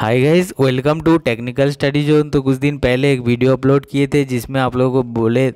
hi guys welcome to technical study zone तो कुछ दिन पहले एक वीडियो अपलोड किए थे जिसमें आप लोगों को बोले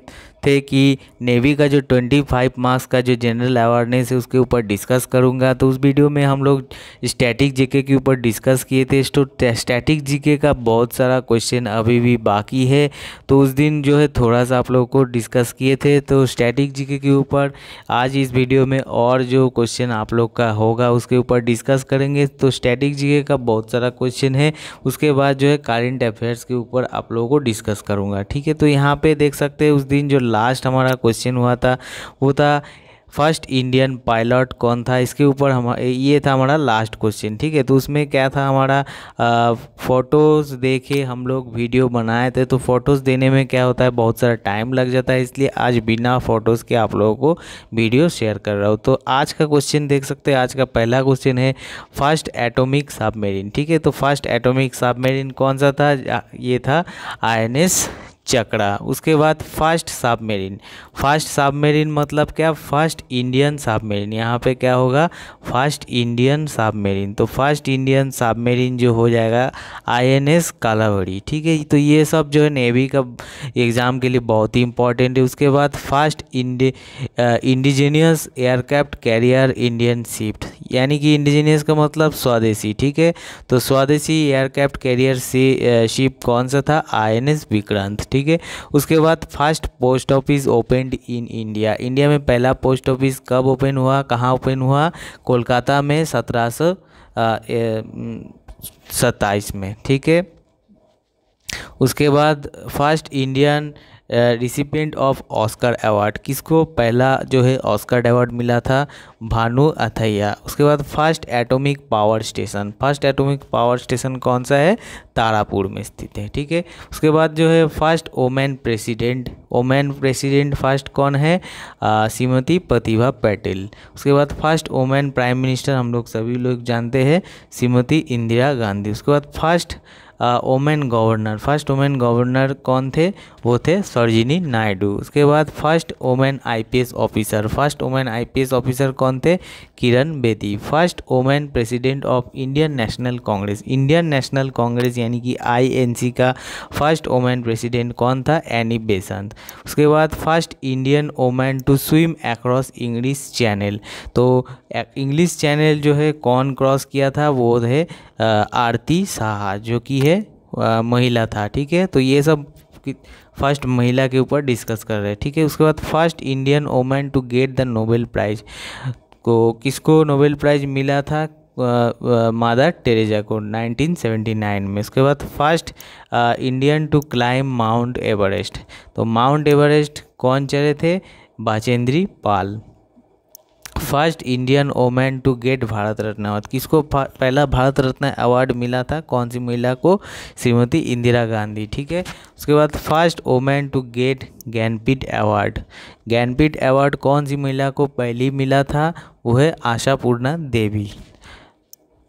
थे कि नेवी का जो 25 मार्क्स का जो जनरल अवेयरनेस है उसके ऊपर डिस्कस करूँगा तो उस वीडियो में हम लोग स्टैटिक जीके के ऊपर डिस्कस किए थे तो स्टैटिक जीके का बहुत सारा क्वेश्चन अभी भी बाकी है तो उस दिन जो है थोड़ा सा आप लोगों को डिस्कस किए थे तो स्टैटिक जीके के ऊपर आज इस वीडियो में और जो क्वेश्चन आप लोग का होगा उसके ऊपर डिस्कस करेंगे तो स्टैटिक जीके का बहुत सारा क्वेश्चन है उसके बाद जो है करेंट अफेयर्स के ऊपर आप लोगों को डिस्कस करूँगा ठीक है तो यहाँ पर देख सकते हैं उस दिन जो लास्ट हमारा क्वेश्चन हुआ था वो था फर्स्ट इंडियन पायलट कौन था इसके ऊपर हम ये था हमारा लास्ट क्वेश्चन ठीक है तो उसमें क्या था हमारा फ़ोटोज़ देखे हम लोग वीडियो बनाए थे तो फ़ोटोज़ देने में क्या होता है बहुत सारा टाइम लग जाता है इसलिए आज बिना फ़ोटोज़ के आप लोगों को वीडियो शेयर कर रहा हूँ तो आज का क्वेश्चन देख सकते हैं आज का पहला क्वेश्चन है फर्स्ट एटोमिक सबमेरिन ठीक है तो फर्स्ट एटोमिक सबमेरिन कौन सा था ये था आई चक्रा उसके बाद फर्स्ट सबमेरिन फर्स्ट सबमेरिन मतलब क्या फर्स्ट इंडियन सबमेरिन यहाँ पे क्या होगा फर्स्ट इंडियन सबमेरिन तो फर्स्ट इंडियन सबमेरिन जो हो जाएगा आईएनएस कालावड़ी ठीक है तो ये सब जो है नेवी का एग्ज़ाम के लिए बहुत ही इंपॉर्टेंट है उसके बाद first indi indigenous aircraft carrier Indian ship यानी कि इंडिजीनियस का मतलब स्वदेशी ठीक है तो स्वदेशी एयरक्राफ्ट कैरियर शिप कौन सा था आई एन एस विक्रांत ठीक ठीक है उसके बाद first post office open in India India में पहला पोस्ट ऑफिस कब ओपन हुआ कहाँ ओपन हुआ कोलकाता में सत्रह सौ सत्ताईस में ठीक है उसके बाद first Indian recipient of Oscar award किसको पहला जो है ऑस्कर अवार्ड मिला था भानु अथैया उसके बाद first atomic power station first atomic power station कौन सा है तारापुर में स्थित है ठीक है उसके बाद जो है first woman president woman president first कौन है श्रीमती प्रतिभा पटेल उसके बाद फर्स्ट ओमेन प्राइम मिनिस्टर हम लोग सभी लोग जानते हैं श्रीमती इंदिरा गांधी उसके बाद first woman governor first woman governor कौन थे वो थे सरजिनी नायडू उसके बाद first woman IPS officer first woman IPS officer कौन थे Kiran Bedi first woman president of Indian National Congress Indian National Congress यानी कि आईएनसी का फर्स्ट ओमेन प्रेसिडेंट कौन था एनी बेसंत उसके बाद first Indian woman to swim across English Channel तो इंग्लिश चैनल जो है कौन क्रॉस किया था वो है आरती साहा जो कि है महिला था ठीक है तो ये सब फर्स्ट महिला के ऊपर डिस्कस कर रहे हैं ठीक है उसके बाद first Indian women to get the Nobel prize को किसको नोबेल प्राइज़ मिला था मादर टेरेजा को 1979 में उसके बाद first Indian to climb Mount Everest तो माउंट एवरेस्ट कौन चले थे Bachendri Pal first Indian woman to get Bharat Ratna award किसको पहला भारत रत्न अवार्ड मिला था कौन सी महिला को श्रीमती इंदिरा गांधी ठीक है उसके बाद first woman to get Jnanpith award Jnanpith award कौन सी महिला को पहली मिला था वो है आशापूर्णा देवी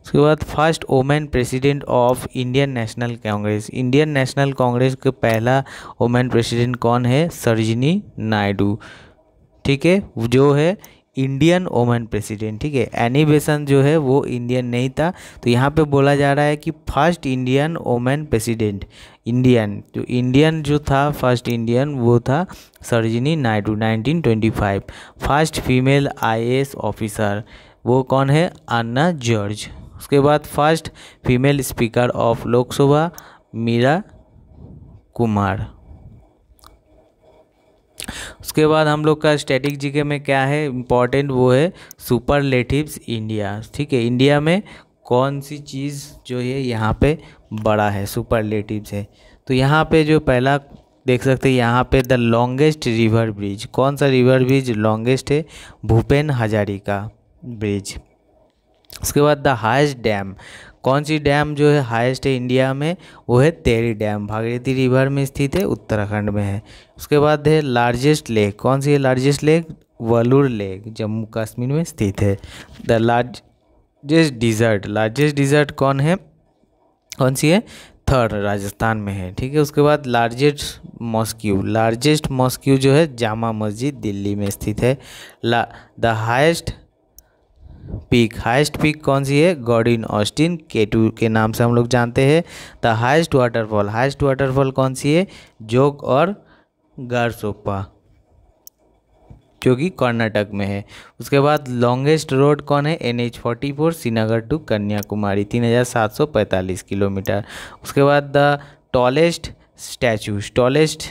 उसके बाद first women president of Indian National Congress Indian National Congress के पहला वोमेन प्रेसिडेंट कौन है सरजनी नायडू ठीक है जो है इंडियन ओमन प्रेसिडेंट ठीक है एनिवेशन जो है वो इंडियन नहीं था तो यहाँ पे बोला जा रहा है कि first Indian woman president Indian जो इंडियन जो था फर्स्ट इंडियन वो था Sarojini Naidu 1925 first female IAS officer वो कौन है अन्ना जॉर्ज उसके बाद first female speaker of Lok Sabha Meira Kumar उसके बाद हम लोग का स्टैटिक जीके में क्या है इम्पॉर्टेंट वो है सुपरलेटिव्स इंडिया ठीक है इंडिया में कौन सी चीज़ जो है यहाँ पे बड़ा है लेटिव्स है तो यहाँ पे जो पहला देख सकते हैं यहाँ पे द लॉन्गेस्ट रिवर ब्रिज कौन सा रिवर ब्रिज लॉन्गेस्ट है भूपेन हजारिका ब्रिज उसके बाद द हाइस्ट डैम कौन सी डैम जो है हाइस्ट है इंडिया में वो है तेरी डैम भागीरथी रिवर में स्थित है उत्तराखंड में है उसके बाद है लार्जेस्ट लेक कौन सी है largest lake Wular lake Jammu Kashmir में स्थित है the largest desert largest desert कौन है कौन सी है थर्ड राजस्थान में है ठीक है उसके बाद लार्जेस्ट मॉस्क्यू लार्जेस्ट मॉस्क्यू जो है जामा मस्जिद दिल्ली में स्थित है ला the highest peak highest peak कौन सी है गॉडिन ऑस्टिन के टू के नाम से हम लोग जानते हैं the highest waterfall highest waterfall कौन सी है जोग और गारसोपा जो कि कर्नाटक में है उसके बाद लॉन्गेस्ट रोड कौन है N H forty four Srinagar to Kanyakumari तीन हज़ार सात सौ पैंतालीस किलोमीटर उसके बाद द टॉलेस्ट स्टैचू टॉलेस्ट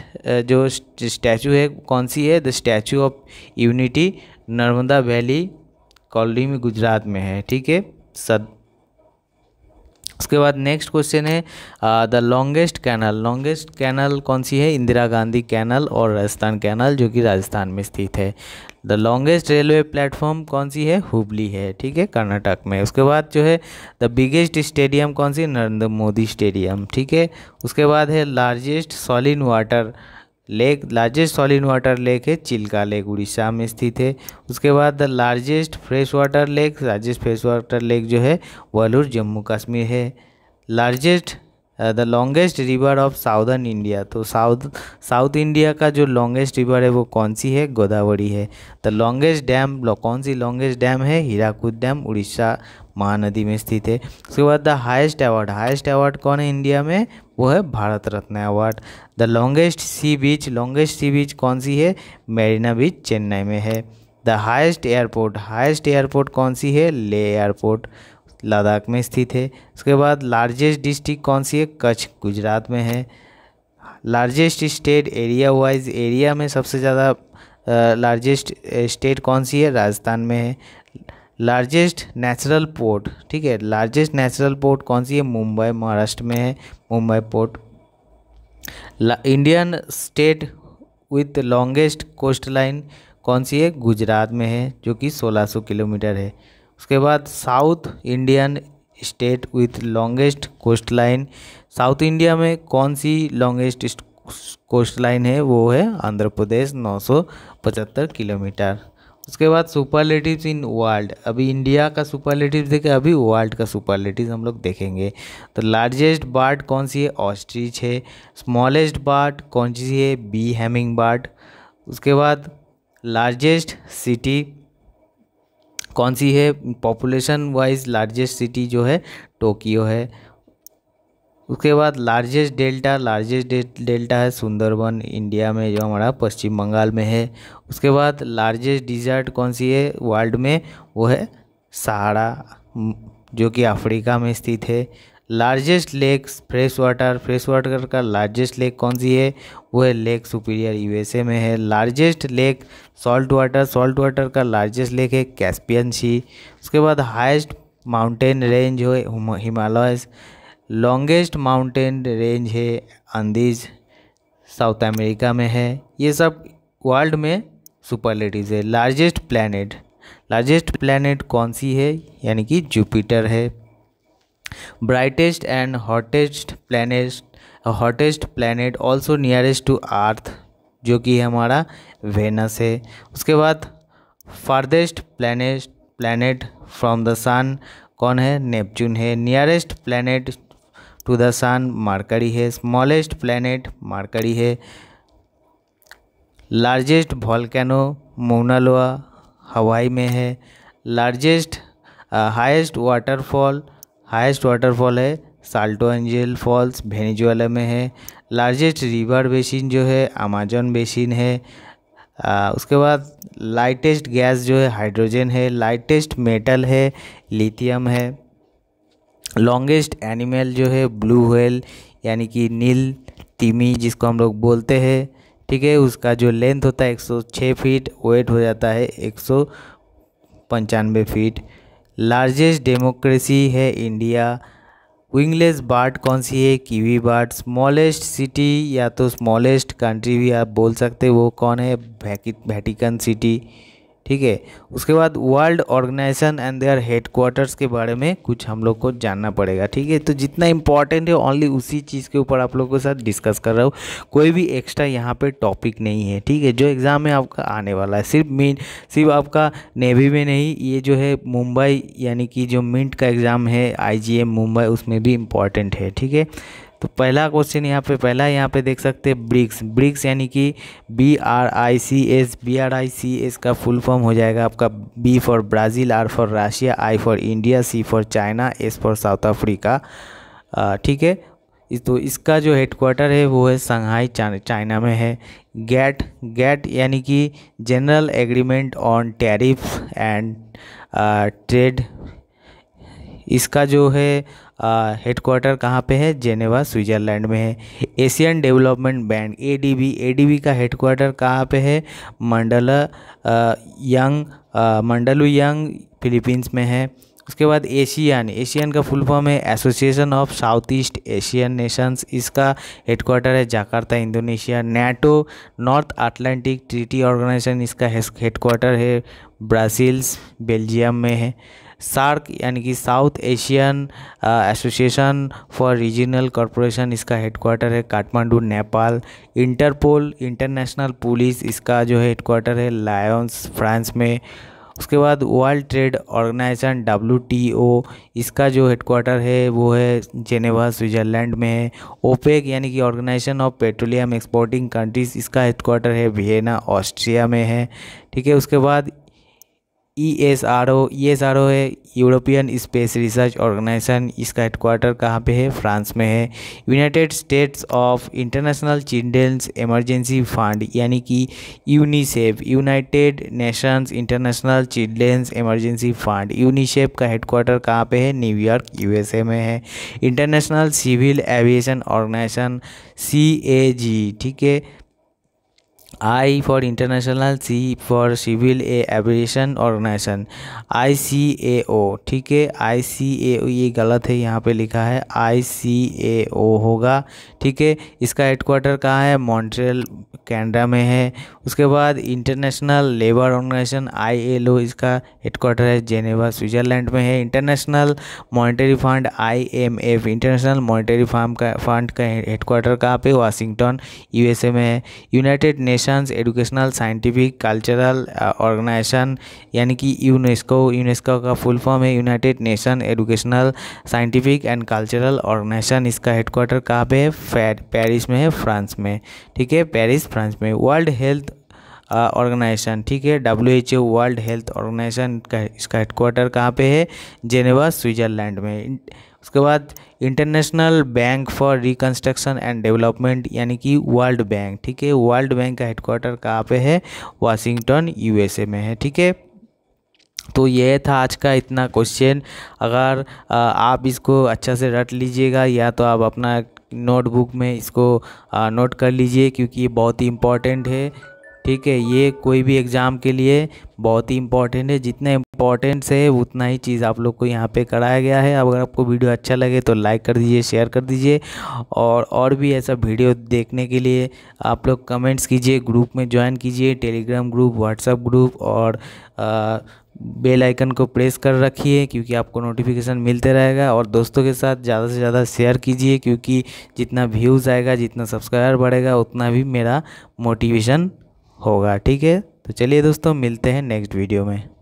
जो स्टैचू है कौन सी है the Statue of Unity Narmada valley colony में गुजरात में है ठीक है सद उसके बाद नेक्स्ट क्वेश्चन है the longest canal longest canal कौन सी है इंदिरा गांधी कैनल और राजस्थान कैनल जो कि राजस्थान में स्थित है द लॉन्गेस्ट रेलवे प्लेटफॉर्म कौन सी है हुबली है ठीक है कर्नाटक में उसके बाद जो है द बिगेस्ट स्टेडियम कौन सी नरेंद्र मोदी स्टेडियम ठीक है उसके बाद है largest saline water lake largest solid water lake है चिल्का लेक उड़ीसा में स्थित है उसके बाद the largest fresh water lake largest fresh water lake जो है वलूर जम्मू कश्मीर है largest the longest river of southern India तो साउथ साउथ इंडिया का जो लॉन्गेस्ट रिवर है वो कौन सी है गोदावरी है द लॉन्गेस्ट डैम कौन सी लॉन्गेस्ट डैम है हीराकूद डैम उड़ीसा महानदी में स्थित है उसके बाद the highest award highest award कौन है इंडिया में वो है Bharat Ratna award the longest sea beach longest sea beach कौन सी है मेरीना बीच चेन्नई में है the highest airport highest airport कौन सी है ले एयरपोर्ट लद्दाख में स्थित है उसके बाद लार्जेस्ट डिस्ट्रिक्ट कौन सी है कच्छ गुजरात में है largest state area wise area में सबसे ज़्यादा लार्जेस्ट स्टेट कौन सी है राजस्थान में है लार्जेस्ट नेचुरल पोर्ट ठीक है लार्जेस्ट नेचुरल पोर्ट कौन सी है मुंबई महाराष्ट्र में है Mumbai port Indian state with longest coast line कौन सी है गुजरात में है जो कि 1600 किलोमीटर है उसके बाद south Indian state with longest coast line south India में कौन सी लॉन्गेस्ट कोस्ट लाइन है वो है आंध्र प्रदेश 975 किलोमीटर उसके बाद सुपरलेटिव्स इन वर्ल्ड अभी इंडिया का सुपरलेटिव देखे अभी वर्ल्ड का सुपरलेटिव हम लोग देखेंगे तो लार्जेस्ट बार्ड कौन सी है ऑस्ट्रिच है स्मॉलेस्ट बार्ड कौन सी है बी हैमिंग बार्ड उसके बाद लार्जेस्ट सिटी कौन सी है पॉपुलेशन वाइज लार्जेस्ट सिटी जो है टोक्यो है उसके बाद लार्जेस्ट डेल्टा लार्जेस्ट डेल्टा है सुंदरबन इंडिया में जो हमारा पश्चिम बंगाल में है उसके बाद लार्जेस्ट डिजर्ट कौन सी है वर्ल्ड में वो है सहारा जो कि अफ्रीका में स्थित है largest lake fresh water fresh water का लार्जेस्ट लेक कौन सी है वो है लेक सुपीरियर यूएसए में है largest lake salt water salt water का लार्जेस्ट लेक है कैस्पियन सी उसके बाद हाइस्ट माउंटेन रेंज हो हिमालयस लॉन्गेस्ट माउंटेन रेंज है अंदीज साउथ अमेरिका में है ये सब वर्ल्ड में सुपरलेटिव्स है लार्जेस्ट प्लानट लार्जेस्ट प्लानट कौन सी है यानी कि जुपिटर है brightest and hottest planet hottest planet also nearest to earth जो कि हमारा वेनस है उसके बाद farthest planet planet from the sun कौन है नेपच्यून है nearest planet to the sun Mercury है स्मॉलेस्ट प्लानट मारकड़ी है लार्जेस्ट वॉल्केनो मोनालोआ हवाई में है largest highest waterfall highest waterfall है साल्टो एंजल फॉल्स वेनेजुएला में है लार्जेस्ट रिवर बेसिन जो है अमेजन बेसिन है आ, उसके बाद लाइटेस्ट गैस जो है हाइड्रोजन है लाइटेस्ट मेटल है लिथियम है लॉन्गेस्ट एनिमल जो है ब्लू होल यानी कि नील तिमी जिसको हम लोग बोलते हैं ठीक है उसका जो लेंथ होता है 106 फीट वेट हो जाता है एक सौ फीट लार्जेस्ट डेमोक्रेसी है इंडिया विंगलेस बर्ड कौन सी है कीवी बर्ड स्मॉलेस्ट सिटी या तो स्मॉलेस्ट कंट्री भी आप बोल सकते हो वो कौन है वैटिकन सिटी ठीक है उसके बाद world organisation and their headquarters के बारे में कुछ हम लोग को जानना पड़ेगा ठीक है तो जितना इंपॉर्टेंट है ओनली उसी चीज़ के ऊपर आप लोगों के साथ डिस्कस कर रहा हूँ कोई भी एक्स्ट्रा यहाँ पे टॉपिक नहीं है ठीक है जो एग्ज़ाम में आपका आने वाला है सिर्फ मेन सिर्फ आपका नेवी में नहीं ये जो है मुंबई यानी कि जो मिंट का एग्ज़ाम है आई मुंबई उसमें भी इम्पॉर्टेंट है ठीक है तो पहला क्वेश्चन यहाँ पे पहला यहाँ पे देख सकते हैं ब्रिक्स ब्रिक्स यानी कि B R I C S B R I C S का फुल फॉर्म हो जाएगा आपका B for Brazil R for Russia I for India C for China S for south Africa ठीक है इस तो इसका जो हेडक्वार्टर है वो है संघाई चाइना में है गैट गैट यानी कि general agreement on tariff and trade इसका जो है हेडक्वार्टर कहाँ पे है जेनेवा स्विट्ज़रलैंड में है Asian development bank ADB ADB का हेडक्वार्टर कहाँ पे है Mandaluyong Mandaluyong Philippines में है उसके बाद एशियन एशियन का फुल फॉर्म है association of south east Asian nations इसका हेडक्वार्टर है Jakarta Indonesia NATO north Atlantic treaty organisation इसका हेडक्वार्टर है ब्राज़ील्स बेल्जियम में है सार्क यानी कि south Asian association for regional corporation इसका हेडक्वार्टर है Kathmandu Nepal Interpol international police इसका जो है हेडक्वार्टर है लायंस फ्रांस में उसके बाद वर्ल्ड ट्रेड ऑर्गेनाइजेशन डब्ल्यू इसका जो हेडक्वार्टर है वो है जेनेवा स्विट्ज़रलैंड में है ओपेक यानी कि organisation of petroleum exporting countries इसका हेडक्वार्टर है वियना ऑस्ट्रिया में है ठीक है उसके बाद E S R O E S R O है यूरोपियन स्पेस रिसर्च ऑर्गेनाइजेशन इसका हेडक्वार्टर कहाँ पे है फ्रांस में है United States of international children's emergency fund यानी कि UNICEF United Nations international children's emergency fund UNICEF का हेडक्वार्टर कहाँ पे है न्यूयॉर्क ए में है international civil aviation organisation C A G ठीक है I for international C for civil A aviation organisation I C A O ठीक है आई सी ए ओ ये गलत है यहाँ पे लिखा है आई सी ए ओ होगा ठीक है इसका हेडक्वार्टर कहाँ है मॉन्ट्रियल कैनेडा में है उसके बाद international labour organisation I L O इसका हेडक्वार्टर है जेनेवा स्विट्ज़रलैंड में है international monetary fund I M F international monetary fund का फंड का हेडक्वार्टर कहाँ पे वाशिंगटन ए में है United Nation institutions educational scientific cultural organisation यानी कि यूनेस्को यूनेस्को का फुल फॉर्म है United Nation educational scientific and cultural organisation इसका हेडक्वार्टर कहाँ पे है पेरिस में है फ्रांस में ठीक है पेरिस फ्रांस में वर्ल्ड हेल्थ ऑर्गेनाइजेशन ठीक है W H O World Health Organization का इसका हेडक्वार्टर कहाँ पे है जेनेवा स्विट्ज़रलैंड में उसके बाद international bank for reconstruction and development यानी कि वर्ल्ड बैंक ठीक है वर्ल्ड बैंक का हेडक्वार्टर कहाँ पे है वाशिंगटन यूएसए में है ठीक है तो ये था आज का इतना क्वेश्चन अगर आप इसको अच्छा से रट लीजिएगा या तो आप अपना नोटबुक में इसको नोट कर लीजिए क्योंकि ये बहुत ही इम्पॉर्टेंट है ठीक है ये कोई भी एग्ज़ाम के लिए बहुत ही इंपॉर्टेंट है जितना इंपॉर्टेंट से उतना ही चीज़ आप लोग को यहाँ पे कराया गया है अगर आपको वीडियो अच्छा लगे तो लाइक कर दीजिए शेयर कर दीजिए और और भी ऐसा वीडियो देखने के लिए आप लोग कमेंट्स कीजिए ग्रुप में ज्वाइन कीजिए टेलीग्राम ग्रुप व्हाट्सअप ग्रुप और आ, बेल आइकन को प्रेस कर रखिए क्योंकि आपको नोटिफिकेशन मिलते रहेगा और दोस्तों के साथ ज़्यादा से ज़्यादा शेयर कीजिए क्योंकि जितना व्यूज़ आएगा जितना सब्सक्राइबर बढ़ेगा उतना भी मेरा मोटिवेशन होगा ठीक है तो चलिए दोस्तों मिलते हैं नेक्स्ट वीडियो में